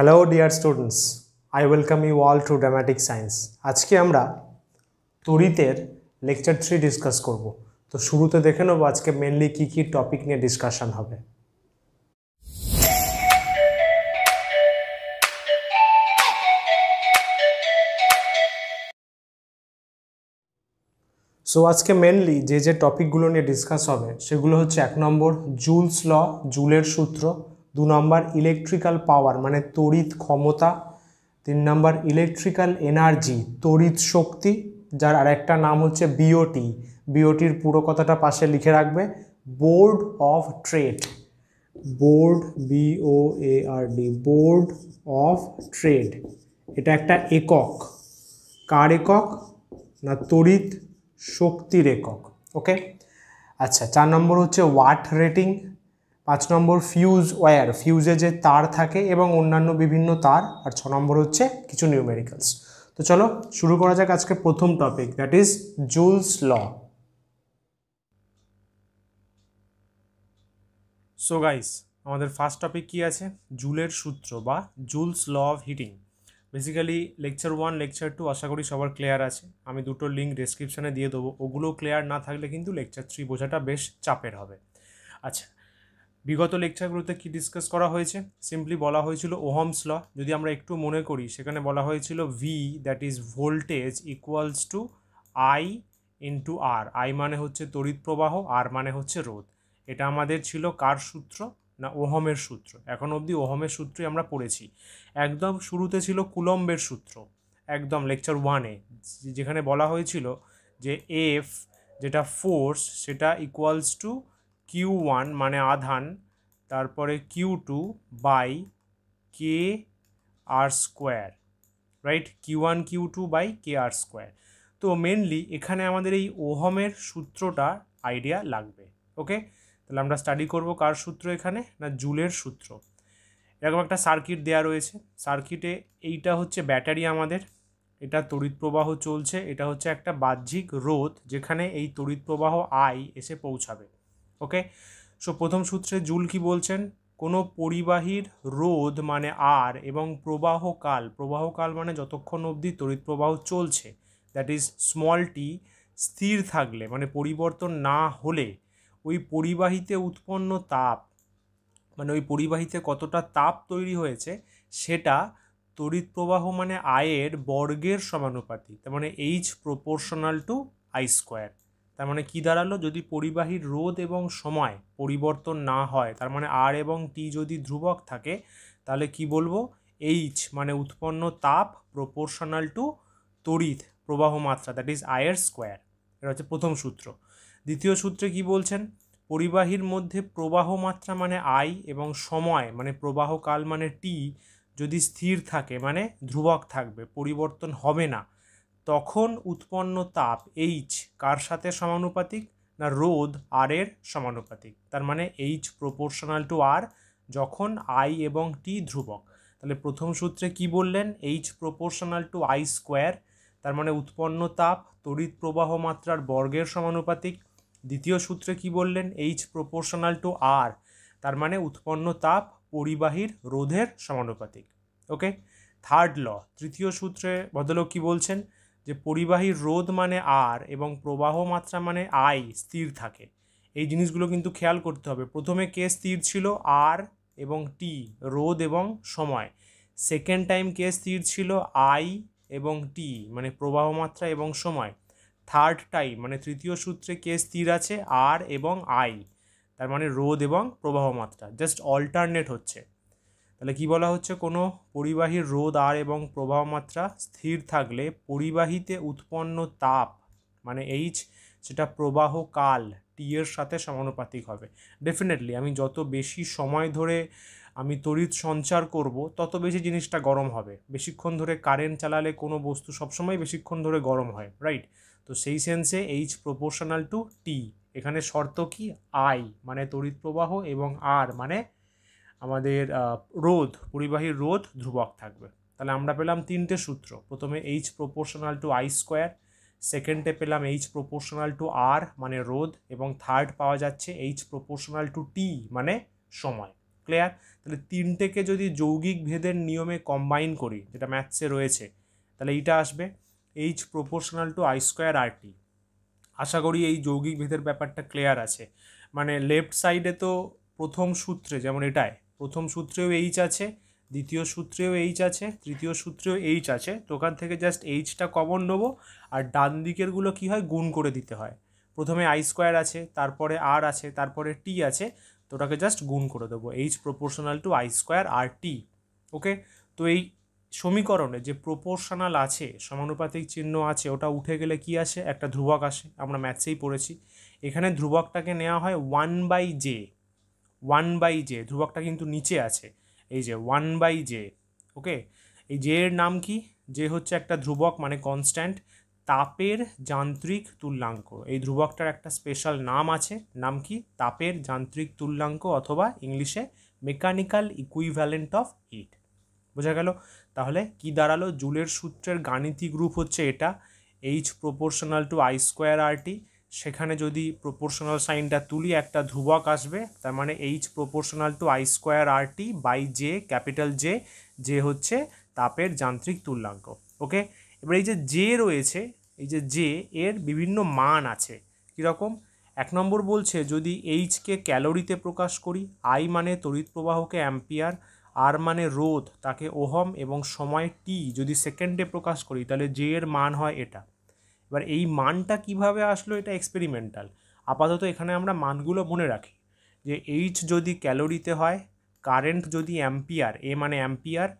hello dear students I welcome you all to dramatic science আজকে আমরা তড়িতের lecture three discuss করব তো শুরুতে দেখে নেবো আজকে মেনলি কী কী টপিক নিয়ে ডিসকাশন হবে সো আজকে মেনলি যে যে টপিকগুলো নিয়ে ডিসকাস হবে সেগুলো হচ্ছে এক নম্বর জুলস ল জুলের সূত্র দু নম্বর ইলেকট্রিক্যাল পাওয়ার মানে তড়িৎ ক্ষমতা তিন নম্বর ইলেকট্রিক্যাল এনার্জি তড়িৎ শক্তি যার আরেকটা নাম হচ্ছে বিওটি বিওটির পুরো কথাটা পাশে লিখে রাখবে board of trade board B O A R D board of trade এটা একটা একক কার একক না তড়িৎ শক্তির একক ওকে আচ্ছা চার নম্বর হচ্ছে ওয়াট রেটিং পাঁচ নম্বর ফিউজ ওয়্যার ফিউজে যে তার থাকে এবং অন্যান্য বিভিন্ন তার আর ছ নম্বর হচ্ছে কিছু নিউমেরিক্যালস তো চলো শুরু করা যাক আজকে প্রথম topic that is Joule's law so guys আমাদের ফার্স্ট টপিক কি আছে জুলের সূত্র বা Joule's law of heating basically lecture one lecture two আশা করি সবার ক্লিয়ার আছে আমি দুটো লিঙ্ক ডেসক্রিপশানে দিয়ে দেবো ওগুলো ক্লিয়ার না থাকলে কিন্তু লেকচার থ্রি বোঝাটা বেশ চাপের হবে আচ্ছা বিগত লেকচারগুলোতে কি ডিসকাস করা হয়েছে সিম্পলি বলা হয়েছিল ওহমস ল যদি আমরা একটু মনে করি সেখানে বলা হয়েছিল V that is voltage equals to I into R I মানে হচ্ছে তড়িৎ প্রবাহ আর মানে হচ্ছে রোধ এটা আমাদের ছিল কার সূত্র না ওহমের সূত্র এখন অবধি ওহমের সূত্রই আমরা পড়েছি একদম শুরুতে ছিল কুলম্বের সূত্র একদম লেকচার ওয়ানে যেখানে বলা হয়েছিল যে এফ যেটা ফোর্স সেটা ইকুয়ালস টু কিউ ওয়ান মানে আধান তারপরে Q two by K R square right Q one Q two by K R square তো মেনলি এখানে আমাদের এই ওহমের সূত্রটা আইডিয়া লাগবে ওকে তাহলে আমরা স্টাডি করব কার সূত্র এখানে না জুলের সূত্র এরকম একটা সার্কিট দেয়া রয়েছে সার্কিটে এইটা হচ্ছে ব্যাটারি আমাদের এটা তড়িৎ প্রবাহ চলছে এটা হচ্ছে একটা বাহ্যিক রোধ যেখানে এই তড়িৎ প্রবাহ আই এসে পৌঁছাবে ওকে সো প্রথম সূত্রে জুল কি বলছেন কোনো পরিবাহীর রোধ মানে আর এবং প্রবাহকাল প্রবাহকাল মানে যতক্ষণ অবধি তড়িৎ প্রবাহ চলছে দ্যাট ইজ স্মল টি স্থির থাকলে মানে পরিবর্তন না হলে ওই পরিবাহিতে উৎপন্ন তাপ মানে ওই পরিবাহিতে কতটা তাপ তৈরি হয়েছে সেটা তড়িৎ প্রবাহ মানে আয়ের বর্গের সমানুপাতি তার মানে H proportional to I square তার মানে কি দাঁড়ালো যদি পরিবাহীর রোধ এবং সময় পরিবর্তন না হয় তার মানে আর এবং টি যদি ধ্রুবক থাকে তাহলে কি বলবো এইচ মানে উৎপন্ন তাপ প্রপোর্শনাল টু তড়িৎ প্রবাহ মাত্রা দ্যাট ইজ আয়ের স্কোয়ার এটা হচ্ছে প্রথম সূত্র দ্বিতীয় সূত্রে কি বলছেন পরিবাহীর মধ্যে প্রবাহ মাত্রা মানে আই এবং সময় মানে প্রবাহকাল মানে টি যদি স্থির থাকে মানে ধ্রুবক থাকবে পরিবর্তন হবে না তখন উৎপন্ন তাপ এইচ কার সাথে সমানুপাতিক না রোধ আর এর সমানুপাতিক তার মানে এইচ প্রপোর্শনাল টু আর যখন আই এবং টি ধ্রুবক তাহলে প্রথম সূত্রে কি বললেন H proportional to I square তার মানে উৎপন্ন তাপ তড়িৎ প্রবাহ মাত্রার বর্গের সমানুপাতিক দ্বিতীয় সূত্রে কি বললেন এইচ প্রপোর্শনাল টু আর তার মানে উৎপন্ন তাপ পরিবাহীর রোধের সমানুপাতিক ওকে থার্ড ল তৃতীয় সূত্রে ভদ্রলোক কী বলছেন যে পরিবাহী রোধ মানে আর এবং প্রবাহ মাত্রা মানে আই স্থির থাকে এই জিনিসগুলো কিন্তু খেয়াল করতে হবে প্রথমে কে স্থির ছিল আর এবং টি রোধ এবং সময় সেকেন্ড টাইম কে স্থির ছিল আই এবং টি মানে প্রবাহ মাত্রা এবং সময় থার্ড টাইম মানে তৃতীয় সূত্রে কে স্থির আছে আর এবং আই তার মানে রোধ এবং প্রবাহ মাত্রা জাস্ট অল্টারনেট হচ্ছে তাহলে কি বলা হচ্ছে কোনো পরিবাহীর রোধ আর এবং প্রবাহ মাত্রা স্থির থাকলে পরিবাহীতে উৎপন্ন তাপ মানে এইচ সেটা প্রবাহ কাল টি এর সাথে সমানুপাতিক হবে ডেফিনেটলি আমি যত বেশি সময় ধরে আমি তড়িৎ সঞ্চার করব তত বেশি জিনিসটা গরম হবে বেশিক্ষণ ধরে কারেন্ট চালালে কোনো বস্তু সবসময় বেশিক্ষণ ধরে গরম হয় রাইট তো সেই সেন্সে এইচ প্রপোর্শনাল টু টি এখানে শর্ত কি আই মানে তড়িৎ প্রবাহ এবং আর মানে আমাদের রোধ পরিবাহীর রোধ ধ্রুবক থাকবে তাহলে আমরা পেলাম তিনটে সূত্র প্রথমে H proportional to I square সেকেন্ডে পেলাম এইচ প্রপোর্শনাল টু আর মানে রোধ এবং থার্ড পাওয়া যাচ্ছে এইচ প্রপোর্শনাল টু টি মানে সময় ক্লিয়ার তাহলে তিনটেকে যদি যৌগিক ভেদের নিয়মে কম্বাইন করি যেটা ম্যাথসে রয়েছে তাহলে এইটা আসবে H proportional to I square R T আশা করি এই যৌগিক ভেদের ব্যাপারটা ক্লিয়ার আছে মানে লেফট সাইডে তো প্রথম সূত্রে যেমন এটায় প্রথম সূত্রেও এইচ আছে দ্বিতীয় সূত্রেও এইচ আছে তৃতীয় সূত্রেও এইচ আছে তো ওখান থেকে জাস্ট এইচটা কমন নেবো আর ডান দিকেরগুলো কী হয় গুণ করে দিতে হয় প্রথমে আই স্কোয়ার আছে তারপরে আর আছে তারপরে টি আছে তো ওটাকে জাস্ট গুণ করে দেবো H proportional to I square R T okay তো এই সমীকরণে যে প্রপোর্শনাল আছে সমানুপাতিক চিহ্ন আছে ওটা উঠে গেলে কি আসে একটা ধ্রুবক আসে আমরা ম্যাথসেই পড়েছি এখানে ধ্রুবকটাকে নেওয়া হয় one by J one by J ধ্রুবকটা কিন্তু নিচে আছে এই যে ওয়ান বাই জে ওকে এই জে এর নাম কি জে হচ্ছে একটা ধ্রুবক মানে কনস্ট্যান্ট তাপের যান্ত্রিক তুল্যাঙ্ক এই ধ্রুবকটার একটা স্পেশাল নাম আছে নাম কি তাপের যান্ত্রিক তুল্যাঙ্ক অথবা ইংলিশে মেকানিক্যাল ইকুইভ্যালেন্ট অফ হিট বোঝা গেল তাহলে কি দাঁড়ালো জুলের সূত্রের গাণিতিক রূপ হচ্ছে এটা H proportional to I square R T সেখানে যদি প্রপোর্শনাল সাইনটা তুলি একটা ধ্রুবক আসবে তার মানে H proportional to I square R T by J capital J যে হচ্ছে তাপের যান্ত্রিক তুল্যাঙ্ক ওকে এবার এই যে জে রয়েছে এই যে জে এর বিভিন্ন মান আছে কীরকম এক নম্বর বলছে যদি এইচকে ক্যালোরিতে প্রকাশ করি আই মানে তড়িৎ প্রবাহকে অ্যাম্পিয়ার আর মানে রোধ তাকে ওহম এবং সময় টি যদি সেকেন্ডে প্রকাশ করি তাহলে জে এর মান হয় এটা এবার এই মানটা কিভাবে আসলো এটা এক্সপেরিমেন্টাল আপাতত এখানে আমরা মানগুলো মনে রাখি যে এইচ যদি ক্যালোরিতে হয় কারেন্ট যদি অ্যাম্পিয়ার এ মানে অ্যাম্পিয়ার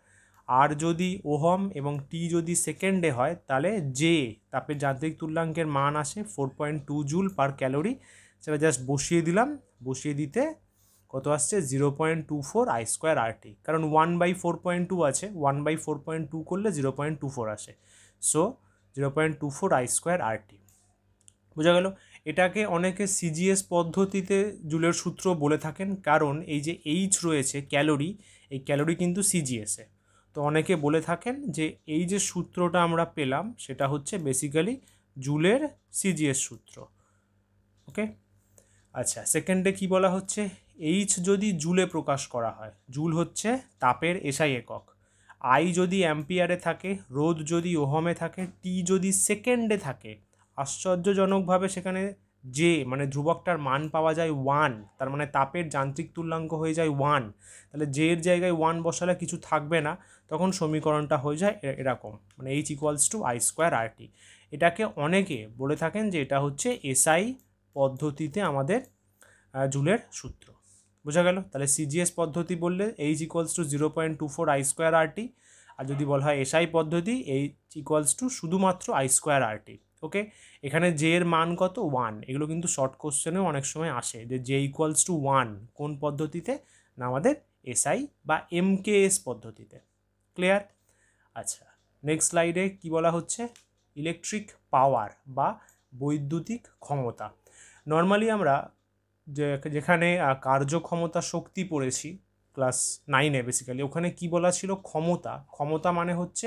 আর যদি ওহম এবং টি যদি সেকেন্ডে হয় তাহলে জে তাপের যান্ত্রিক তুল্যাঙ্কের মান আসে four point two joule per calorie সেটা জাস্ট বসিয়ে দিলাম বসিয়ে দিতে কত আসছে zero point two four I square RT কারণ one by four point two আছে one by four point two করলে জিরো পয়েন্ট টু ফোর আসে so zero point two four I square RT বোঝা গেল এটাকে অনেকে সিজিএস পদ্ধতিতে জুলের সূত্র বলে থাকেন কারণ এই যে এইচ রয়েছে ক্যালোরি এই ক্যালোরি কিন্তু সিজিএসে তো অনেকে বলে থাকেন যে এই যে সূত্রটা আমরা পেলাম সেটা হচ্ছে বেসিক্যালি জুলের সিজিএস সূত্র ওকে আচ্ছা সেকেন্ডে কি বলা হচ্ছে এইচ যদি জুলে প্রকাশ করা হয় জুল হচ্ছে তাপের এসআই একক আই যদি অ্যাম্পিয়ারে থাকে রোদ যদি ওহমে থাকে টি যদি সেকেন্ডে থাকে আশ্চর্যজনকভাবে সেখানে যে মানে ধ্রুবকটার মান পাওয়া যায় ওয়ান তার মানে তাপের যান্ত্রিক তুল্যাঙ্ক হয়ে যায় ওয়ান তাহলে যে এর জায়গায় ওয়ান বসালে কিছু থাকবে না তখন সমীকরণটা হয়ে যায় এরকম মানে H equals to I square R T এটাকে অনেকে বলে থাকেন যে এটা হচ্ছে এসআই পদ্ধতিতে আমাদের জুলের সূত্র বোঝা গেল তাহলে সিজিএস পদ্ধতি বললে H equals to zero point two four I square RT আর যদি বলা হয় এসআই পদ্ধতি এইচ ইকুয়ালস টু শুধুমাত্র আই স্কোয়ার আরটি ওকে এখানে জে এর মান কত ওয়ান এগুলো কিন্তু শর্ট কোশ্চেনেও অনেক সময় আসে যে জে ইকুয়ালস টু ওয়ান কোন পদ্ধতিতে না আমাদের এসআই বা এম কে এস পদ্ধতিতে ক্লিয়ার আচ্ছা নেক্সট স্লাইডে কি বলা হচ্ছে ইলেকট্রিক পাওয়ার বা বৈদ্যুতিক ক্ষমতা নর্মালি আমরা যে যেখানে কার্যক্ষমতা শক্তি পড়েছি ক্লাস নাইনে বেসিক্যালি ওখানে কি বলা ছিল ক্ষমতা ক্ষমতা মানে হচ্ছে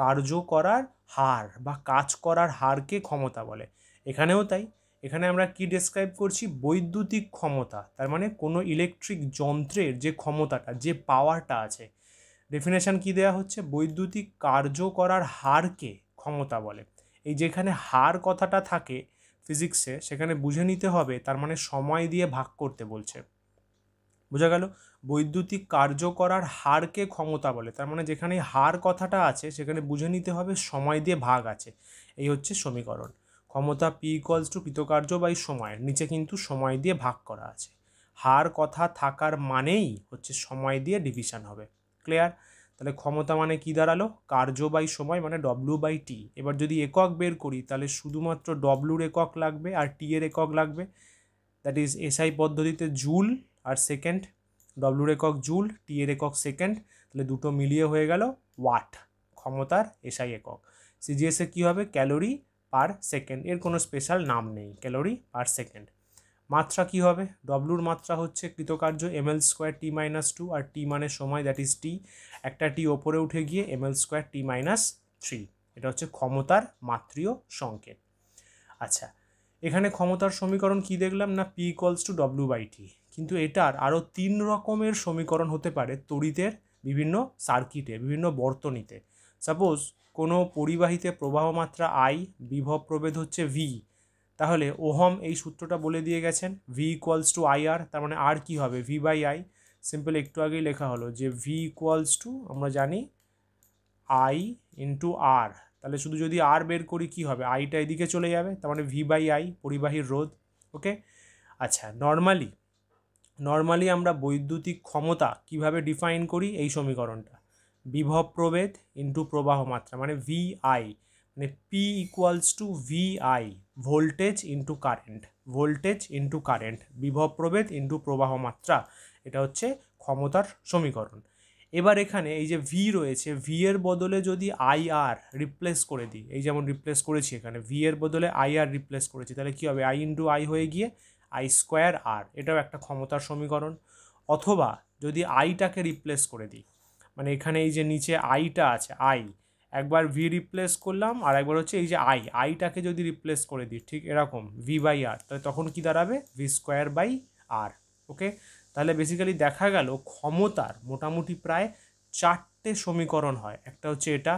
কার্য করার হার বা কাজ করার হারকে ক্ষমতা বলে এখানেও তাই এখানে আমরা কি ডেসক্রাইব করছি বৈদ্যুতিক ক্ষমতা তার মানে কোনো ইলেকট্রিক যন্ত্রের যে ক্ষমতাটা যে পাওয়ারটা আছে ডেফিনেশান কি দেয়া হচ্ছে বৈদ্যুতিক কার্য করার হারকে ক্ষমতা বলে এই যেখানে হার কথাটা থাকে ফিজিক্সে সেখানে বুঝে নিতে হবে তার মানে সময় দিয়ে ভাগ করতে বলছে বোঝা গেল বৈদ্যুতিক কার্য করার হারকে ক্ষমতা বলে তার মানে যেখানে হার কথাটা আছে সেখানে বুঝে নিতে হবে সময় দিয়ে ভাগ আছে এই হচ্ছে সমীকরণ ক্ষমতা পি ইকলস টু কৃতকার্য বাই সময়ের নিচে কিন্তু সময় দিয়ে ভাগ করা আছে হার কথা থাকার মানেই হচ্ছে সময় দিয়ে ডিভিশন হবে ক্লিয়ার তাহলে ক্ষমতা মানে কি দাঁড়ালো কার্য বাই সময় মানে ডব্লু বাই টি এবার যদি একক বের করি তাহলে শুধুমাত্র ডব্লুর একক লাগবে আর টি এর একক লাগবে দ্যাট ইজ এসআই পদ্ধতিতে জুল আর সেকেন্ড ডব্লুর একক জুল টি এর একক সেকেন্ড তাহলে দুটো মিলিয়ে হয়ে গেল ওয়াট ক্ষমতার এসআই একক সিজিএসে কী হবে ক্যালোরি পার সেকেন্ড এর কোনো স্পেশাল নাম নেই ক্যালোরি পার সেকেন্ড মাত্রা কি হবে ডব্লুর মাত্রা হচ্ছে কৃতকার্য M L square T minus two আর টি মানের সময় দ্যাট ইজ টি একটা টি ওপরে উঠে গিয়ে M L square T minus three এটা হচ্ছে ক্ষমতার মাত্রীয় সংকেত আচ্ছা এখানে ক্ষমতার সমীকরণ কি দেখলাম না P equals to W by T কিন্তু এটার আরও তিন রকমের সমীকরণ হতে পারে তড়িতের বিভিন্ন সার্কিটে বিভিন্ন বর্তনীতে সাপোজ কোনো পরিবাহিতে প্রবাহ মাত্রা আই বিভব প্রভেদ হচ্ছে ভি তাহলে ওহম এই সূত্রটা বলে দিয়ে গেছেন V equals to I R তার মানে আর কী হবে ভি বাই আই সিম্পল একটু আগেই লেখা হলো যে ভি ইকুয়ালস টু আমরা জানি আই ইন্টু আর তাহলে শুধু যদি আর বের করি কি হবে আইটা এদিকে চলে যাবে তার মানে ভি বাই আই পরিবাহীর রোধ ওকে আচ্ছা নর্মালি নর্মালি আমরা বৈদ্যুতিক ক্ষমতা কিভাবে ডিফাইন করি এই সমীকরণটা বিভব প্রভেদ ইন্টু প্রবাহ মাত্রা মানে ভি আই মানে P equals to VI voltage into current voltage into current বিভব প্রভেদ ইন্টু প্রবাহ মাত্রা এটা হচ্ছে ক্ষমতার সমীকরণ এবার এখানে এই যে ভি রয়েছে ভি এর বদলে যদি আই আর রিপ্লেস করে দিই এই যেমন রিপ্লেস করেছি এখানে ভি এর বদলে আই আর রিপ্লেস করেছি তাহলে কী হবে আই ইন্টু আই হয়ে গিয়ে আই স্কোয়ার আর এটাও একটা ক্ষমতার সমীকরণ অথবা যদি আইটাকে রিপ্লেস করে দিই মানে এখানে এই যে নিচে আইটা আছে আই একবার ভি রিপ্লেস করলাম আর একবার হচ্ছে এই যে আই আইটাকে যদি রিপ্লেস করে দিই ঠিক এরকম ভি বাই আর তাহলে তখন কি দাঁড়াবে V square by R okay তাহলে বেসিক্যালি দেখা গেল ক্ষমতার মোটামুটি প্রায় চারটে সমীকরণ হয় একটা হচ্ছে এটা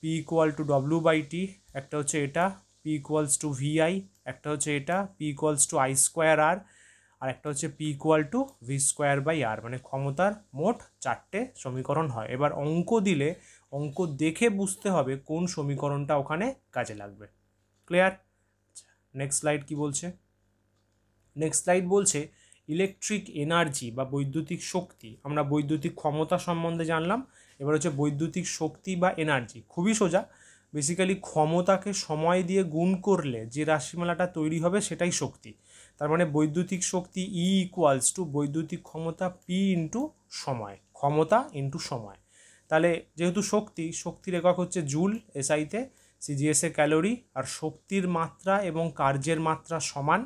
P equal to W by T একটা হচ্ছে এটা P equals to V I একটা হচ্ছে এটা P equals to I square R আর একটা হচ্ছে P equal to V square by R মানে ক্ষমতার মোট চারটে সমীকরণ হয় এবার অঙ্ক দিলে অঙ্ক দেখে বুঝতে হবে কোন সমীকরণটা ওখানে কাজে লাগবে ক্লিয়ার নেক্সট স্লাইড কি বলছে নেক্সট স্লাইড বলছে ইলেকট্রিক এনার্জি বা বৈদ্যুতিক শক্তি আমরা বৈদ্যুতিক ক্ষমতা সম্বন্ধে জানলাম এবার হচ্ছে বৈদ্যুতিক শক্তি বা এনার্জি খুবই সোজা বেসিক্যালি ক্ষমতাকে সময় দিয়ে গুণ করলে যে রাশিমালাটা তৈরি হবে সেটাই শক্তি তার মানে বৈদ্যুতিক শক্তি ই ইকুয়ালস টু বৈদ্যুতিক ক্ষমতা পি ইন্টু সময় ক্ষমতা ইন্টু সময় তাহলে যেহেতু শক্তি শক্তির একক হচ্ছে জুল এসআইতে সিজিএসএ ক্যালোরি আর শক্তির মাত্রা এবং কার্যের মাত্রা সমান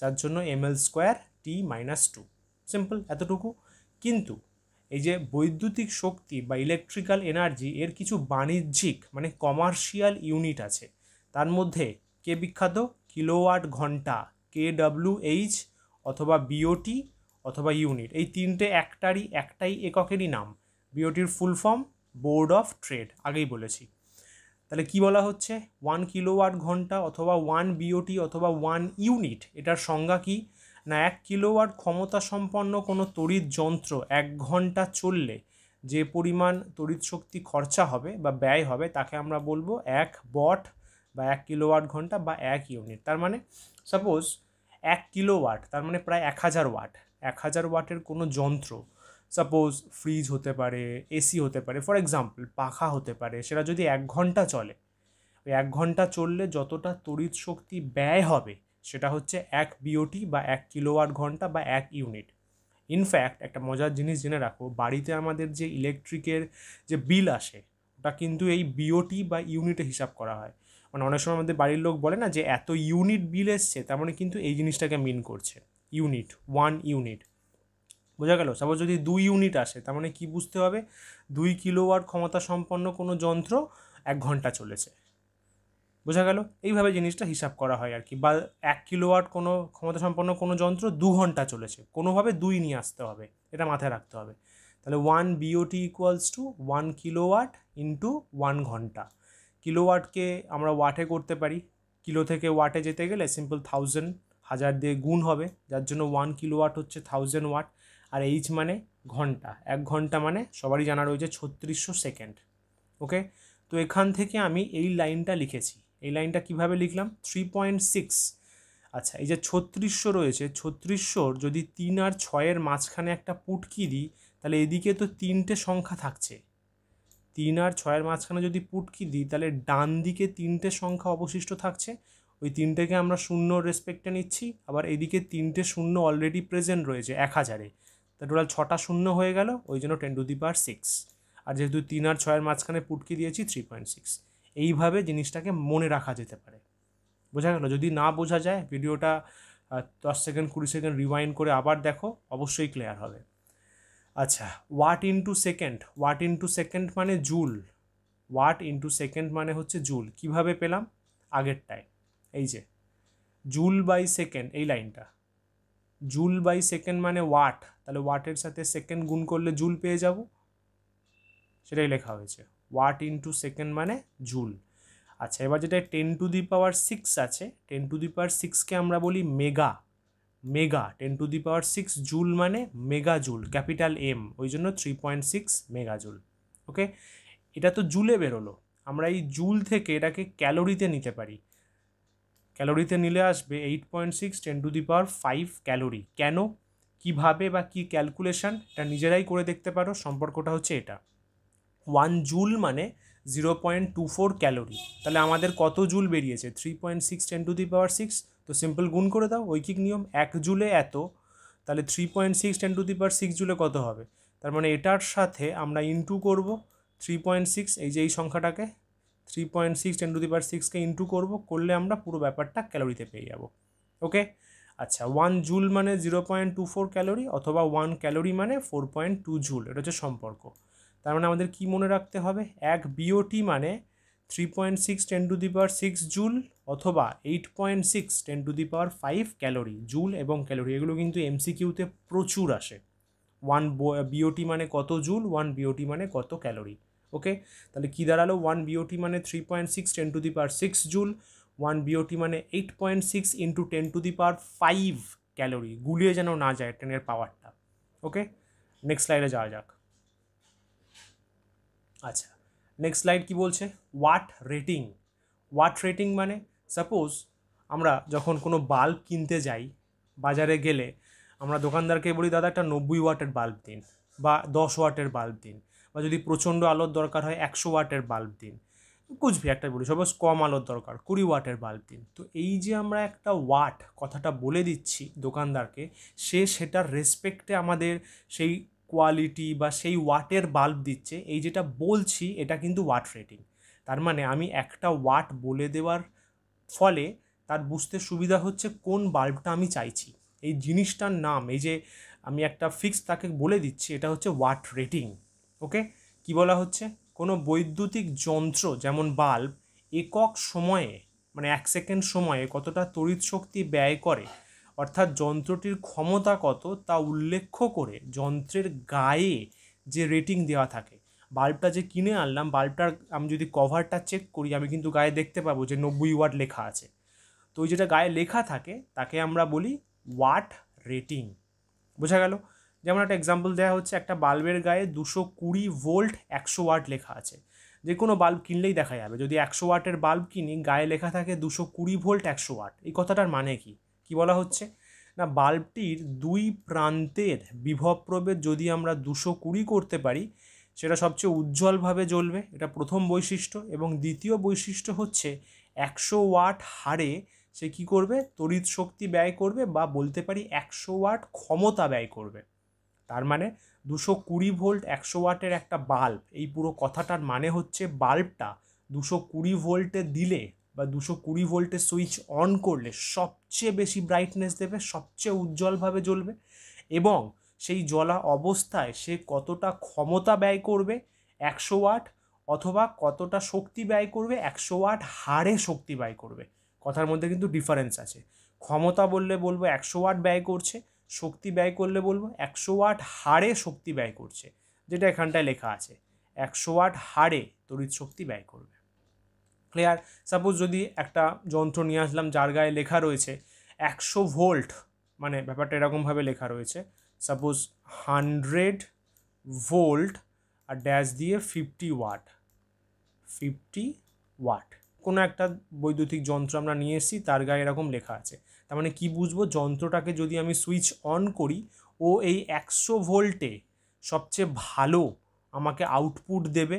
যার জন্য ML square T minus two simple এতটুকু কিন্তু এই যে বৈদ্যুতিক শক্তি বা ইলেকট্রিক্যাল এনার্জি এর কিছু বাণিজ্যিক মানে কমার্শিয়াল ইউনিট আছে তার মধ্যে কে বিখ্যাত কিলোওয়াট ঘন্টা কে ডাব্লিউ এইচ অথবা বিওটি অথবা ইউনিট এই তিনটে একটারই একটাই এককেরই নাম বিওটির full form board of trade আগেই বলেছি তাহলে কি বলা হচ্ছে ওয়ান কিলোওয়াট ঘন্টা অথবা ওয়ান বিওটি অথবা ওয়ান ইউনিট এটার সংজ্ঞা কি না এক কিলোওয়াট ক্ষমতা সম্পন্ন কোনো তড়িৎ যন্ত্র এক ঘন্টা চললে যে পরিমাণ তড়িৎ শক্তি খরচা হবে বা ব্যয় হবে তাকে আমরা বলবো এক বট বা এক কিলোওয়াট ঘন্টা বা এক ইউনিট তার মানে সাপোজ এক কিলো ওয়াট তার মানে প্রায় এক হাজার ওয়াট এক হাজার ওয়াটের কোনো যন্ত্র সাপোজ ফ্রিজ হতে পারে এসি হতে পারে ফর এক্সাম্পল পাখা হতে পারে সেটা যদি এক ঘন্টা চলে ওই এক ঘন্টা চললে যতটা তড়িৎ শক্তি ব্যয় হবে সেটা হচ্ছে এক বিওটি বা এক কিলোওয়াট ঘন্টা বা এক ইউনিট ইনফ্যাক্ট একটা মজার জিনিস জেনে রাখো বাড়িতে আমাদের যে ইলেকট্রিকের যে বিল আসে ওটা কিন্তু এই বিওটি বা ইউনিটে হিসাব করা হয় মানে অনেক সময় আমাদের বাড়ির লোক বলে না যে এত ইউনিট বিল এসছে তার মানে কিন্তু এই জিনিসটাকে মিন করছে ইউনিট ওয়ান ইউনিট বোঝা গেল সাপোজ যদি দুই ইউনিট আসে তার মানে কী বুঝতে হবে দুই কিলোওয়াট ক্ষমতা সম্পন্ন কোনো যন্ত্র এক ঘন্টা চলেছে বোঝা গেল এইভাবে জিনিসটা হিসাব করা হয় আর কি বা এক কিলোওয়াট কোনো ক্ষমতা সম্পন্ন কোনো যন্ত্র দু ঘন্টা চলেছে কোনোভাবে দুই নিয়ে আসতে হবে এটা মাথায় রাখতে হবে তাহলে one BOT equals to one kilowatt into one ঘন্টা কিলোওয়াটকে আমরা ওয়াটে করতে পারি কিলো থেকে ওয়াটে যেতে গেলে সিম্পল থাউজেন্ড হাজার দিয়ে গুণ হবে যার জন্য ওয়ান কিলোওয়াট হচ্ছে থাউজেন্ড ওয়াট আর এইচ মানে ঘন্টা এক ঘন্টা মানে সবারই জানা রয়েছে ছত্রিশশো সেকেন্ড ওকে তো এখান থেকে আমি এই লাইনটা লিখেছি এই লাইনটা কিভাবে লিখলাম থ্রি পয়েন্ট সিক্স আচ্ছা এই যে ছত্রিশশো রয়েছে ছত্রিশশোর যদি তিন আর ছয়ের মাঝখানে একটা পুটকি দিই তাহলে এদিকে তো তিনটে সংখ্যা থাকছে তিন আর ছয়ের মাঝখানে যদি পুটকি দিই তাহলে ডান দিকে তিনটে সংখ্যা অবশিষ্ট থাকছে ওই তিনটেকে আমরা শূন্য রেসপেক্টে নিচ্ছি আবার এদিকে তিনটে শূন্য অলরেডি প্রেজেন্ট রয়েছে এক হাজারে তা টোটাল ছটা শূন্য হয়ে গেল ওই জন্য ten to the power six আর যেহেতু তিন আর ছয়ের মাঝখানে পুটকি দিয়েছি থ্রি পয়েন্ট সিক্স এইভাবে জিনিসটাকে মনে রাখা যেতে পারে বোঝা গেল যদি না বোঝা যায় ভিডিওটা দশ সেকেন্ড কুড়ি সেকেন্ড রিওয়াইন্ড করে আবার দেখো অবশ্যই ক্লিয়ার হবে আচ্ছা watt into second watt into second মানে জুল ওয়াট ইনটু সেকেন্ড মানে হচ্ছে জুল কিভাবে পেলাম আগেরটায় এই যে জুল বাই সেকেন্ড এই লাইনটা জুল বাই সেকেন্ড মানে ওয়াট তাহলে ওয়াটের সাথে সেকেন্ড গুণ করলে জুল পেয়ে যাব সেটাই লেখা হয়েছে ওয়াট ইন্টু সেকেন্ড মানে জুল আচ্ছা এবার যেটা ten to the power six আছে টেন টু দি পাওয়ার সিক্সকে আমরা বলি mega mega ten to the power six joule মানে মেগা জুল ক্যাপিটাল এম ওই জন্য three point six mega joule okay এটা তো জুলে বেরোলো আমরা এই জুল থেকে এটাকে ক্যালোরিতে নিতে পারি ক্যালোরিতে নিলে আসবে eight point six ten to the power five calorie কেন কিভাবে বা কি ক্যালকুলেশান এটা নিজেরাই করে দেখতে পারো সম্পর্কটা হচ্ছে এটা ওয়ান জুল মানে zero point two four calorie তাহলে আমাদের কত জুল বেরিয়েছে three point six ten to the power six তো সিম্পল গুণ করে দাও ঐকিক নিয়ম এক জুলে এত তাহলে three point six ten to the per six জুলে কত হবে তার মানে এটার সাথে আমরা ইনটু করব থ্রি পয়েন্ট সিক্স এই যে এই সংখ্যাটাকে three point six ten to the per সিক্সকে ইনটু করব করলে আমরা পুরো ব্যাপারটা ক্যালোরিতে পেয়ে যাব ওকে আচ্ছা ওয়ান জুল মানে zero point two four calorie অথবা ওয়ান ক্যালোরি মানে ফোর পয়েন্ট টু জুল এটা হচ্ছে সম্পর্ক তার মানে আমাদের কি মনে রাখতে হবে এক বিওটি মানে three point six ten to the power six joule অথবা eight point six ten to the power five calorie joule এবং ক্যালোরি এগুলো কিন্তু এমসিকিউতে প্রচুর আসে ওয়ান বিওটি uh, মানে কত জুল ওয়ান বিওটি মানে কত ক্যালোরি ওকে তাহলে কী দাঁড়ালো ওয়ান বিওটি মানে three point six ten to the power six joule one BOT মানে eight point six into ten to the power five calorie গুলিয়ে যেন না যায় ট্রেনের পাওয়ারটা ওকে নেক্সট স্লাইডে যাওয়া যাক আচ্ছা নেক্সট স্লাইড কি বলছে ওয়াট রেটিং ওয়াট রেটিং মানে সাপোজ আমরা যখন কোনো বাল্ব কিনতে যাই বাজারে গেলে আমরা দোকানদারকে বলি দাদা একটা নব্বই ওয়াটের বাল্ব দিন বা দশ ওয়াটের বাল্ব দিন বা যদি প্রচণ্ড আলোর দরকার হয় একশো ওয়াটের বাল্ব দিন কুচবি একটা বলি সবাই কম আলোর দরকার কুড়ি ওয়াটের বাল্ব দিন তো এই যে আমরা একটা ওয়াট কথাটা বলে দিচ্ছি দোকানদারকে সে সেটার রেসপেক্টে আমাদের সেই কোয়ালিটি বা সেই ওয়াটের বাল্ব দিচ্ছে এই যেটা বলছি এটা কিন্তু ওয়াট রেটিং তার মানে আমি একটা ওয়াট বলে দেওয়ার ফলে তার বুঝতে সুবিধা হচ্ছে কোন বাল্বটা আমি চাইছি এই জিনিসটার নাম এই যে আমি একটা ফিক্স তাকে বলে দিচ্ছি এটা হচ্ছে ওয়াট রেটিং ওকে কি বলা হচ্ছে কোনো বৈদ্যুতিক যন্ত্র যেমন বাল্ব একক সময়ে মানে এক সেকেন্ড সময়ে কতটা তড়িৎ শক্তি ব্যয় করে অর্থাৎ যন্ত্রটির ক্ষমতা কত তা উল্লেখ্য করে যন্ত্রের গায়ে যে রেটিং দেওয়া থাকে বাল্বটা যে কিনে আনলাম বাল্বটার আমি যদি কভারটা চেক করি আমি কিন্তু গায়ে দেখতে পাবো যে নব্বই ওয়াট লেখা আছে তো ওই যেটা গায়ে লেখা থাকে তাকে আমরা বলি ওয়াট রেটিং বোঝা গেল যেমন একটা এক্সাম্পল দেওয়া হচ্ছে একটা বাল্বের গায়ে দুশো কুড়ি ভোল্ট একশো ওয়াট লেখা আছে যে কোনো বাল্ব কিনলেই দেখা যাবে যদি একশো ওয়াটের বাল্ব কিনি গায়ে লেখা থাকে দুশো কুড়ি ভোল্ট একশো ওয়াট এই কথাটার মানে কী কি বলা হচ্ছে না বাল্বটির দুই প্রান্তের বিভব প্রভেদ যদি আমরা দুশো কুড়ি করতে পারি সেটা সবচেয়ে উজ্জ্বলভাবে জ্বলবে এটা প্রথম বৈশিষ্ট্য এবং দ্বিতীয় বৈশিষ্ট্য হচ্ছে একশো ওয়াট হারে সে কি করবে তড়িৎ শক্তি ব্যয় করবে বা বলতে পারি একশো ওয়াট ক্ষমতা ব্যয় করবে তার মানে দুশো কুড়ি ভোল্ট একশো ওয়াটের একটা বাল্ব এই পুরো কথাটার মানে হচ্ছে বাল্বটা দুশো কুড়ি ভোল্টে দিলে বা দুশো কুড়ি ভোল্টের সুইচ অন করলে সবচেয়ে বেশি ব্রাইটনেস দেবে সবচেয়ে উজ্জ্বলভাবে জ্বলবে এবং সেই জ্বলা অবস্থায় সে কতটা ক্ষমতা ব্যয় করবে একশো ওয়াট অথবা কতটা শক্তি ব্যয় করবে একশো ওয়াট হারে শক্তি ব্যয় করবে কথার মধ্যে কিন্তু ডিফারেন্স আছে ক্ষমতা বললে বলবো একশো ওয়াট ব্যয় করছে শক্তি ব্যয় করলে বলবো একশো ওয়াট হারে শক্তি ব্যয় করছে যেটা এখানটায় লেখা আছে একশো ওয়াট হারে তড়িৎ শক্তি ব্যয় করবে প্লেয়ার সাপোজ যদি একটা যন্ত্র নিয়ে আসলাম যার গায়ে লেখা রয়েছে একশো ভোল্ট মানে ব্যাপারটা এরকমভাবে লেখা রয়েছে সাপোজ হান্ড্রেড ভোল্ট আর ড্যাশ দিয়ে ফিফটি ওয়াট ফিফটি ওয়াট কোনো একটা বৈদ্যুতিক যন্ত্র আমরা নিয়ে এসেছি তার গায়ে এরকম লেখা আছে তার মানে কী বুঝবো যন্ত্রটাকে যদি আমি সুইচ অন করি ও এই একশো ভোল্টে সবচেয়ে ভালো আমাকে আউটপুট দেবে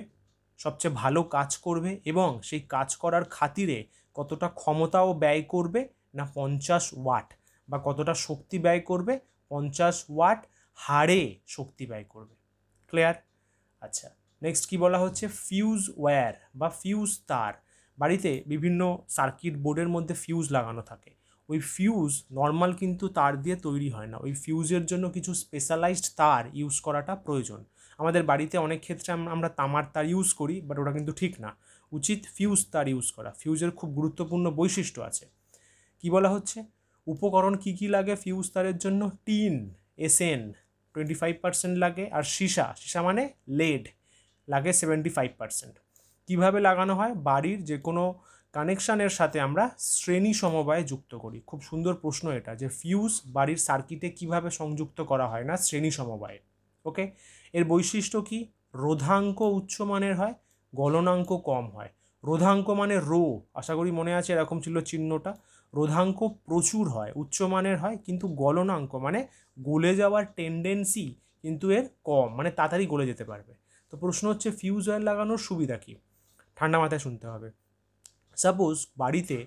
সবচেয়ে ভালো কাজ করবে এবং সেই কাজ করার খাতিরে কতটা ক্ষমতাও ব্যয় করবে না পঞ্চাশ ওয়াট বা কতটা শক্তি ব্যয় করবে পঞ্চাশ ওয়াট হারে শক্তি ব্যয় করবে ক্লিয়ার আচ্ছা নেক্সট কি বলা হচ্ছে ফিউজ ওয়্যার বা ফিউজ তার বাড়িতে বিভিন্ন সার্কিট বোর্ডের মধ্যে ফিউজ লাগানো থাকে ওই ফিউজ নর্মাল কিন্তু তার দিয়ে তৈরি হয় না ওই ফিউজের জন্য কিছু স্পেশালাইজড তার ইউজ করাটা প্রয়োজন আমাদের বাড়িতে অনেক ক্ষেত্রে আমরা তামার তার ইউজ করি বাট ওটা কিন্তু ঠিক না উচিত ফিউজ তার ইউজ করা ফিউজের খুব গুরুত্বপূর্ণ বৈশিষ্ট্য আছে কি বলা হচ্ছে উপকরণ কি কি লাগে ফিউজ তারের জন্য tin Sn twenty five percent লাগে আর সীসা সীসা মানে লেড লাগে সেভেন্টি ফাইভ পার্সেন্ট কীভাবে লাগানো হয় বাড়ির যে কোনো কানেকশানের সাথে আমরা শ্রেণী সমবায়ে যুক্ত করি খুব সুন্দর প্রশ্ন এটা যে ফিউজ বাড়ির সার্কিটে কিভাবে সংযুক্ত করা হয় না শ্রেণী সমবায়ে ওকে এর বৈশিষ্ট্য কি রোধাঙ্ক উচ্চমানের হয় গলনাঙ্ক কম হয় রোধাঙ্ক মানে রো আশা করি মনে আছে এরকম ছিল চিহ্নটা রোধাঙ্ক প্রচুর হয় উচ্চমানের হয় কিন্তু গলনাঙ্ক মানে গলে যাওয়ার টেন্ডেন্সি কিন্তু এর কম মানে তাড়াতাড়ি গলে যেতে পারবে তো প্রশ্ন হচ্ছে ফিউজ অয়েল লাগানোর সুবিধা কী ঠান্ডা মাথায় শুনতে হবে সাপোজ বাড়িতে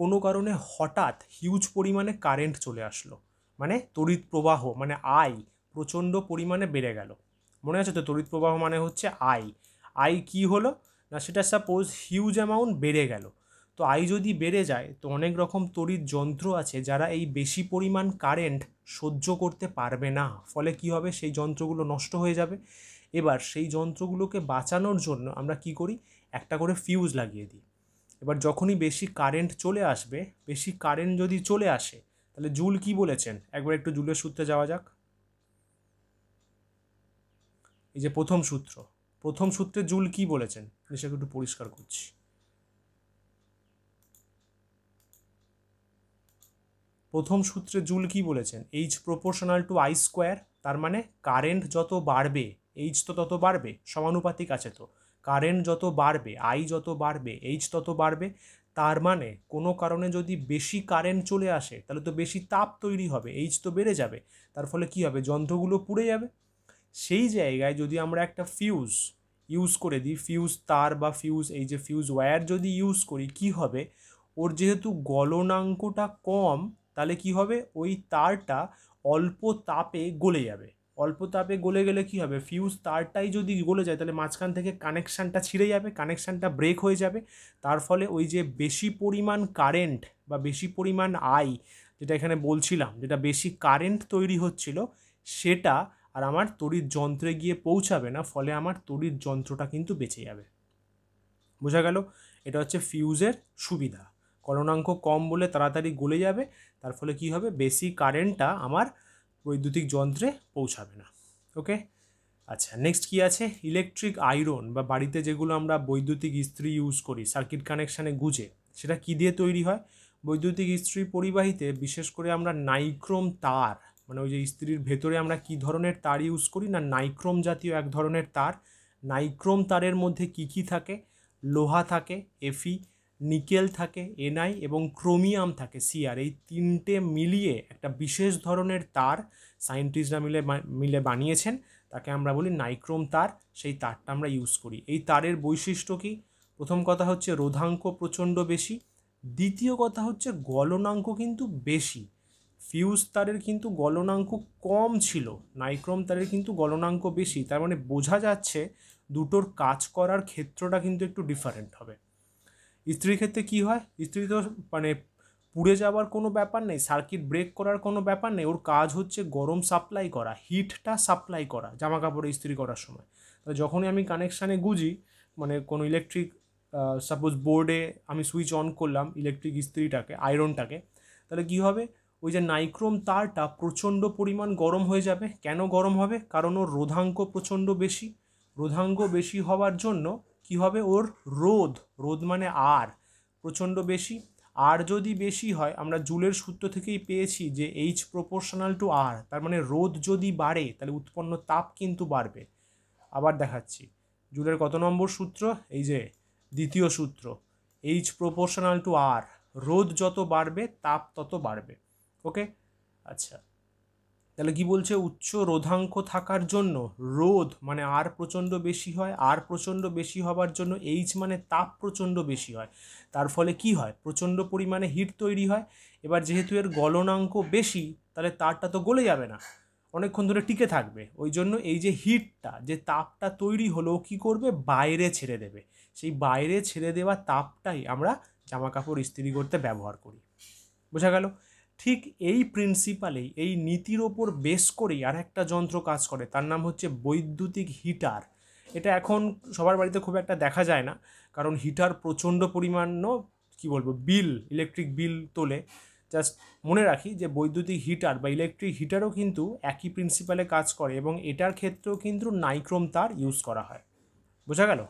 কোনো কারণে হঠাৎ হিউজ পরিমাণে কারেন্ট চলে আসলো মানে তড়িৎ প্রবাহ মানে আয় প্রচণ্ড পরিমাণে বেড়ে গেল মনে আছে তো তড়িৎ প্রবাহ মানে হচ্ছে আই আই কি হলো না সেটা সাপোজ হিউজ অ্যামাউন্ট বেড়ে গেল তো আই যদি বেড়ে যায় তো অনেক রকম তড়িৎ যন্ত্র আছে যারা এই বেশি পরিমাণ কারেন্ট সহ্য করতে পারবে না ফলে কি হবে সেই যন্ত্রগুলো নষ্ট হয়ে যাবে এবার সেই যন্ত্রগুলোকে বাঁচানোর জন্য আমরা কি করি একটা করে ফিউজ লাগিয়ে দিই এবার যখনই বেশি কারেন্ট চলে আসবে বেশি কারেন্ট যদি চলে আসে তাহলে জুল কি বলেছেন একবার একটু জুলের সূত্রে যাওয়া যাক এই যে প্রথম সূত্র প্রথম সূত্রে জুল কি বলেছেন সেটা একটু পরিষ্কার করছি প্রথম সূত্রে জুল কি বলেছেন H proportional to I square তার মানে কারেন্ট যত বাড়বে এইচ তো তত বাড়বে সমানুপাতিক আছে তো কারেন্ট যত বাড়বে আই যত বাড়বে এইচ তত বাড়বে তার মানে কোনো কারণে যদি বেশি কারেন্ট চলে আসে তাহলে তো বেশি তাপ তৈরি হবে এইচ তো বেড়ে যাবে তার ফলে কি হবে যন্ত্রগুলো পুড়ে যাবে সেই জায়গায় যদি আমরা একটা ফিউজ ইউজ করে দিই ফিউজ তার বা ফিউজ এই যে ফিউজ ওয়্যার যদি ইউজ করি কি হবে ওর যেহেতু গলনাঙ্কটা কম তাহলে কি হবে ওই তারটা অল্প তাপে গলে যাবে অল্প তাপে গলে গেলে কি হবে ফিউজ তারটাই যদি গলে যায় তাহলে মাঝখান থেকে কানেকশানটা ছিঁড়ে যাবে কানেকশানটা ব্রেক হয়ে যাবে তার ফলে ওই যে বেশি পরিমাণ কারেন্ট বা বেশি পরিমাণ আই যেটা এখানে বলছিলাম যেটা বেশি কারেন্ট তৈরি হচ্ছিল সেটা আর আমার তড়িৎ যন্ত্রে গিয়ে পৌঁছাবে না ফলে আমার তড়িৎ যন্ত্রটা কিন্তু বেঁচে যাবে বোঝা গেল এটা হচ্ছে ফিউজের সুবিধা কলনাঙ্ক কম বলে তাড়াতাড়ি গলে যাবে তার ফলে কী হবে বেশি কারেন্টটা আমার বৈদ্যুতিক যন্ত্রে পৌঁছাবে না ওকে আচ্ছা নেক্সট কি আছে ইলেকট্রিক আয়রন বা বাড়িতে যেগুলো আমরা বৈদ্যুতিক ইস্ত্রি ইউজ করি সার্কিট কানেকশানে গুজে সেটা কি দিয়ে তৈরি হয় বৈদ্যুতিক ইস্ত্রি পরিবাহিতে বিশেষ করে আমরা নাইক্রোম তার মানে ওই যে স্ত্রীর ভেতরে আমরা কি ধরনের তার ইউজ করি না নাইক্রোম জাতীয় এক ধরনের তার নাইক্রোম তারের মধ্যে কি কি থাকে লোহা থাকে এফি নিকেল থাকে এনআই এবং ক্রোমিয়াম থাকে সিআর এই তিনটে মিলিয়ে একটা বিশেষ ধরনের তার সায়েন্টিস্টরা মিলে মিলে বানিয়েছেন তাকে আমরা বলি নাইক্রোম তার সেই তারটা আমরা ইউজ করি এই তারের বৈশিষ্ট্য কী প্রথম কথা হচ্ছে রোধাঙ্ক প্রচণ্ড বেশি দ্বিতীয় কথা হচ্ছে গলনাঙ্ক কিন্তু বেশি ফিউজ তারের কিন্তু গলনাঙ্ক কম ছিল নাইক্রোম তারের কিন্তু গলনাঙ্ক বেশি তার মানে বোঝা যাচ্ছে দুটোর কাজ করার ক্ষেত্রটা কিন্তু একটু ডিফারেন্ট হবে স্ত্রীর ক্ষেত্রে কি হয় স্ত্রী তো মানে পুড়ে যাওয়ার কোনো ব্যাপার নেই সার্কিট ব্রেক করার কোনো ব্যাপার নেই ওর কাজ হচ্ছে গরম সাপ্লাই করা হিটটা সাপ্লাই করা জামা কাপড়ে ইস্ত্রি করার সময় তাহলে যখনই আমি কানেকশানে গুজি মানে কোনো ইলেকট্রিক সাপোজ বোর্ডে আমি সুইচ অন করলাম ইলেকট্রিক ইস্ত্রিটাকে আয়রনটাকে তাহলে কী হবে ওই যে নাইক্রোম তারটা প্রচণ্ড পরিমাণ গরম হয়ে যাবে কেন গরম হবে কারণ ওর রোধাঙ্ক প্রচণ্ড বেশি রোধাঙ্ক বেশি হওয়ার জন্য কি হবে ওর রোধ রোধ মানে আর প্রচণ্ড বেশি আর যদি বেশি হয় আমরা জুলের সূত্র থেকেই পেয়েছি যে এইচ প্রপোর্শনাল টু আর তার মানে রোধ যদি বাড়ে তাহলে উৎপন্ন তাপ কিন্তু বাড়বে আবার দেখাচ্ছি জুলের কত নম্বর সূত্র এই যে দ্বিতীয় সূত্র এইচ প্রপোর্শনাল টু আর রোধ যত বাড়বে তাপ তত বাড়বে ওকে আচ্ছা তাহলে কি বলছে উচ্চ রোধাঙ্ক থাকার জন্য রোধ মানে আর প্রচণ্ড বেশি হয় আর প্রচণ্ড বেশি হবার জন্য এইচ মানে তাপ প্রচণ্ড বেশি হয় তার ফলে কি হয় প্রচণ্ড পরিমাণে হিট তৈরি হয় এবার যেহেতু এর গলনাঙ্ক বেশি তাহলে তারটা তো গলে যাবে না অনেকক্ষণ ধরে টিকে থাকবে ওই জন্য এই যে হিটটা যে তাপটা তৈরি হলো কি করবে বাইরে ছেড়ে দেবে সেই বাইরে ছেড়ে দেওয়া তাপটাই আমরা জামা কাপড় ইস্ত্রি করতে ব্যবহার করি বোঝা গেল ঠিক এই প্রিন্সিপালেই এই নীতির ওপর বেস করেই আর একটা যন্ত্র কাজ করে তার নাম হচ্ছে বৈদ্যুতিক হিটার এটা এখন সবার বাড়িতে খুব একটা দেখা যায় না কারণ হিটার প্রচণ্ড পরিমাণ কি বলবো বিল ইলেকট্রিক বিল তোলে জাস্ট মনে রাখি যে বৈদ্যুতিক হিটার বা ইলেকট্রিক হিটারও কিন্তু একই প্রিন্সিপালে কাজ করে এবং এটার ক্ষেত্রেও কিন্তু নাইক্রোম তার ইউজ করা হয় বোঝা গেল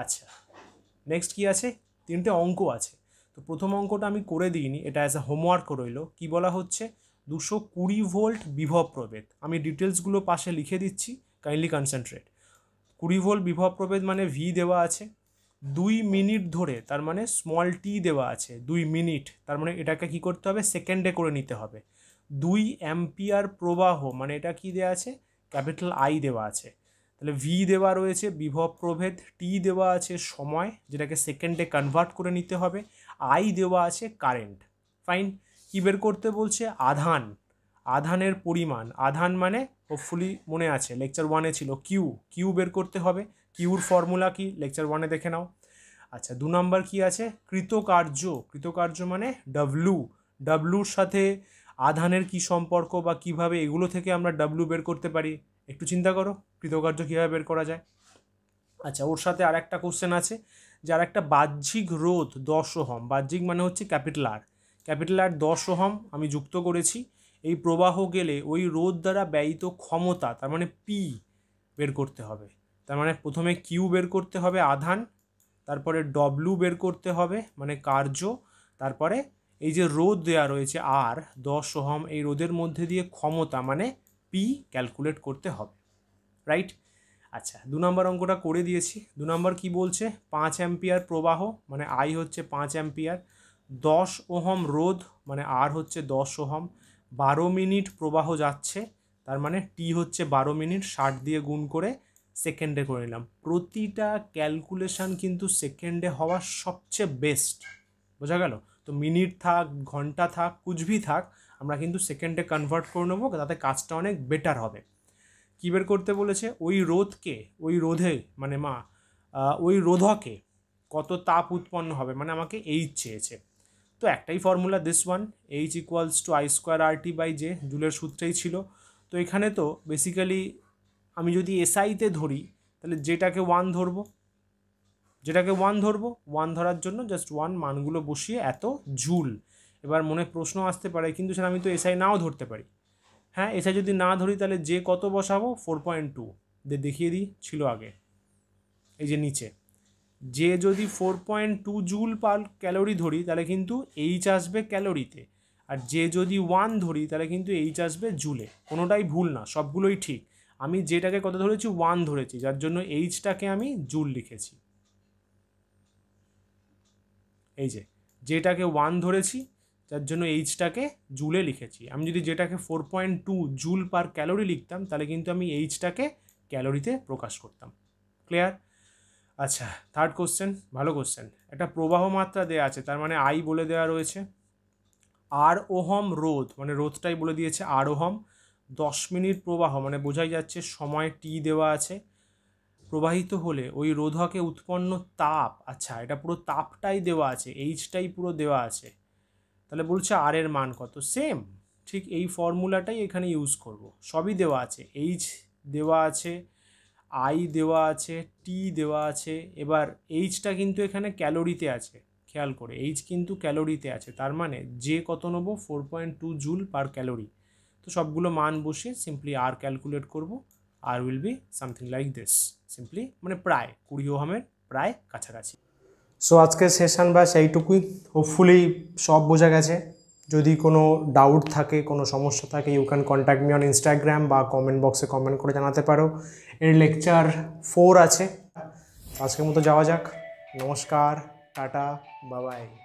আচ্ছা নেক্সট কি আছে তিনটে অঙ্ক আছে তো প্রথম অঙ্কটা আমি করে দিইনি এটা অ্যাজ এ হোমওয়ার্ক রইল কি বলা হচ্ছে দুশো কুড়ি ভোল্ট বিভব প্রভেদ আমি ডিটেলসগুলো পাশে লিখে দিচ্ছি কাইন্ডলি কনসেন্ট্রেট কুড়ি ভোল্ট বিভব প্রভেদ মানে ভি দেওয়া আছে দুই মিনিট ধরে তার মানে স্মল টি দেওয়া আছে দুই মিনিট তার মানে এটাকে কি করতে হবে সেকেন্ডে করে নিতে হবে দুই অ্যাম্পিয়ার প্রবাহ মানে এটা কি দেওয়া আছে ক্যাপিটাল আই দেওয়া আছে তাহলে ভি দেওয়া রয়েছে বিভব প্রভেদ টি দেওয়া আছে সময় যেটাকে সেকেন্ডে কনভার্ট করে নিতে হবে আই দেওয়া আছে কারেন্ট ফাইন কী বের করতে বলছে আধান আধানের পরিমাণ আধান মানে হোপফুলি মনে আছে লেকচার ওয়ানে ছিল কিউ কিউ বের করতে হবে কিউর ফর্মুলা কি লেকচার ওয়ানে দেখে নাও আচ্ছা দু নম্বর কি আছে কৃতকার্য কৃতকার্য মানে ডাব্লু ডাব্লুর সাথে আধানের কি সম্পর্ক বা কিভাবে এগুলো থেকে আমরা ডাব্লু বের করতে পারি একটু চিন্তা করো কৃতকার্য কীভাবে বের করা যায় আচ্ছা ওর সাথে আর একটা কোশ্চেন আছে যার একটা বাহ্যিক রোধ দশ ওহম বাহ্যিক মানে হচ্ছে ক্যাপিটাল আর ক্যাপিটাল আর দশ ওহম আমি যুক্ত করেছি এই প্রবাহ গেলে ওই রোধ দ্বারা ব্যয়িত ক্ষমতা তার মানে পি বের করতে হবে তার মানে প্রথমে কিউ বের করতে হবে আধান তারপরে ডব্লু বের করতে হবে মানে কার্য তারপরে এই যে রোদ দেওয়া রয়েছে আর দশ ওহম এই রোদের মধ্যে দিয়ে ক্ষমতা মানে পি ক্যালকুলেট করতে হবে রাইট আচ্ছা দু নম্বর অঙ্কটা করে দিয়েছি দু নম্বর কি বলছে পাঁচ অ্যাম্পিয়ার প্রবাহ মানে আই হচ্ছে পাঁচ অ্যাম্পিয়ার দশ ওহম রোধ মানে আর হচ্ছে দশ ওহম বারো মিনিট প্রবাহ যাচ্ছে তার মানে টি হচ্ছে বারো মিনিট ষাট দিয়ে গুণ করে সেকেন্ডে করে নিলাম প্রতিটা ক্যালকুলেশান কিন্তু সেকেন্ডে হওয়া সবচেয়ে বেস্ট বোঝা গেল তো মিনিট থাক ঘন্টা থাক কুচভি থাক আমরা কিন্তু সেকেন্ডে কনভার্ট করে নেবো তাতে কাজটা অনেক বেটার হবে কী বের করতে বলেছে ওই রোধকে ওই রোধে মানে মা ওই রোধকে কত তাপ উৎপন্ন হবে মানে আমাকে এইচ চেয়েছে তো একটাই formula this one H equals to I square R T by J জুলের সূত্রেই ছিল তো এখানে তো বেসিক্যালি আমি যদি এসআইতে ধরি তাহলে যেটাকে ওয়ান ধরবো যেটাকে ওয়ান ধরবো ওয়ান ধরার জন্য জাস্ট ওয়ান মানগুলো বসিয়ে এত জুল এবার মনে প্রশ্ন আসতে পারে কিন্তু সেটা আমি তো এসআই নাও ধরতে পারি হ্যাঁ এটা যদি না ধরি তাহলে যে কত বসাবো ফোর পয়েন্ট টু দিয়ে দেখিয়ে দিই ছিল আগে এই যে নিচে যে যদি four point two joule per calorie ধরি তাহলে কিন্তু এইচ আসবে ক্যালোরিতে আর যে যদি ওয়ান ধরি তাহলে কিন্তু এইচ আসবে জুলে কোনোটাই ভুল না সবগুলোই ঠিক আমি যেটাকে কত ধরেছি ওয়ান ধরেছি যার জন্য এইচটাকে আমি জুল লিখেছি এই যে যেটাকে ওয়ান ধরেছি যার জন্য এইচটাকে জুলে লিখেছি আমি যদি যেটাকে four point two joule per calorie লিখতাম তাহলে কিন্তু আমি এইচটাকে ক্যালোরিতে প্রকাশ করতাম ক্লিয়ার আচ্ছা থার্ড কোশ্চেন ভালো কোশ্চেন একটা প্রবাহ মাত্রা দেওয়া আছে তার মানে আই বলে দেওয়া রয়েছে আর ওহম রোধ মানে রোধটাই বলে দিয়েছে আর ওহম দশ মিনিট প্রবাহ মানে বোঝাই যাচ্ছে সময় টি দেওয়া আছে প্রবাহিত হলে ওই রোধকে উৎপন্ন তাপ আচ্ছা এটা পুরো তাপটাই দেওয়া আছে এইচটাই পুরো দেওয়া আছে তাহলে বলছে আর এর মান কত সেম ঠিক এই ফর্মুলাটাই এখানে ইউজ করব সবই দেওয়া আছে এইচ দেওয়া আছে আই দেওয়া আছে টি দেওয়া আছে এবার এইচটা কিন্তু এখানে ক্যালোরিতে আছে খেয়াল করে এইচ কিন্তু ক্যালোরিতে আছে তার মানে যে কত নেবো four point two joule per calorie তো সবগুলো মান বসে সিম্পলি আর ক্যালকুলেট করব আর will be something like this simply মানে প্রায় কুড়ি ওহামের প্রায় কাছাকাছি সো আজকের সেশান বা এইটুকুই হোপফুলি সব বোঝা গেছে যদি কোনো ডাউট থাকে কোনো সমস্যা থাকে you can contact me on Instagram বা কমেন্ট বক্সে কমেন্ট করে জানাতে পারো এর লেকচার ফোর আছে আজকের মতো যাওয়া যাক নমস্কার টাটা বাবাই